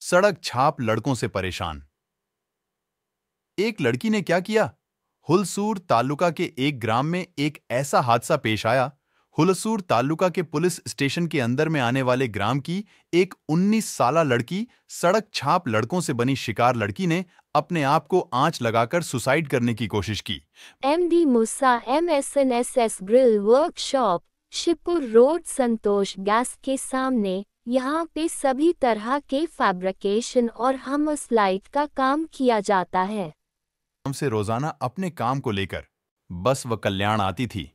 सड़क छाप लड़कों से परेशान एक लड़की ने क्या किया हुलसूर तालुका के एक ग्राम में एक ऐसा हादसा पेश आया हुलसूर तालुका के पुलिस स्टेशन के अंदर में आने वाले ग्राम की एक 19 साल लड़की सड़क छाप लड़कों से बनी शिकार लड़की ने अपने आप को आंच लगाकर सुसाइड करने की कोशिश की M D Musa M S N S S grill workshop Shipur road Santosh gas के सामने यहाँ पे सभी तरह के फैब्रिकेशन और हम लाइट का काम किया जाता है हमसे रोजाना अपने काम को लेकर बस व कल्याण आती थी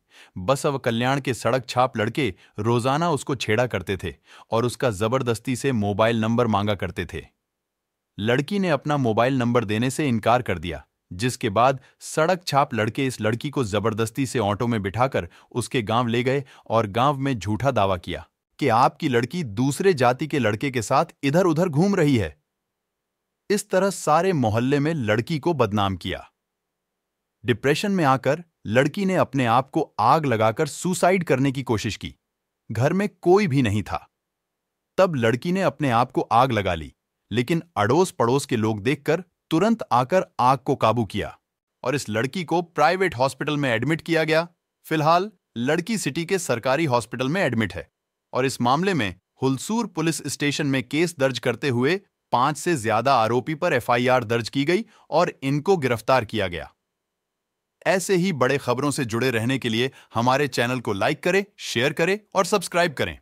बस व कल्याण के सड़क छाप लड़के रोजाना उसको छेड़ा करते थे और उसका जबरदस्ती से मोबाइल नंबर मांगा करते थे लड़की ने अपना मोबाइल नंबर देने से इनकार कर दिया जिसके बाद सड़क छाप लड़के इस लड़की को जबरदस्ती से ऑटो में बिठाकर उसके गांव ले गए और गांव में झूठा दावा किया कि आपकी लड़की दूसरे जाति के लड़के के साथ इधर उधर घूम रही है इस तरह सारे मोहल्ले में लड़की को बदनाम किया डिप्रेशन में आकर लड़की ने अपने आप को आग लगाकर सुसाइड करने की कोशिश की घर में कोई भी नहीं था तब लड़की ने अपने आप को आग लगा ली लेकिन अड़ोस पड़ोस के लोग देखकर तुरंत आकर आग को काबू किया और इस लड़की को प्राइवेट हॉस्पिटल में एडमिट किया गया फिलहाल लड़की सिटी के सरकारी हॉस्पिटल में एडमिट है और इस मामले में हुलसूर पुलिस स्टेशन में केस दर्ज करते हुए पांच से ज्यादा आरोपी पर एफआईआर दर्ज की गई और इनको गिरफ्तार किया गया ऐसे ही बड़े खबरों से जुड़े रहने के लिए हमारे चैनल को लाइक करें शेयर करें और सब्सक्राइब करें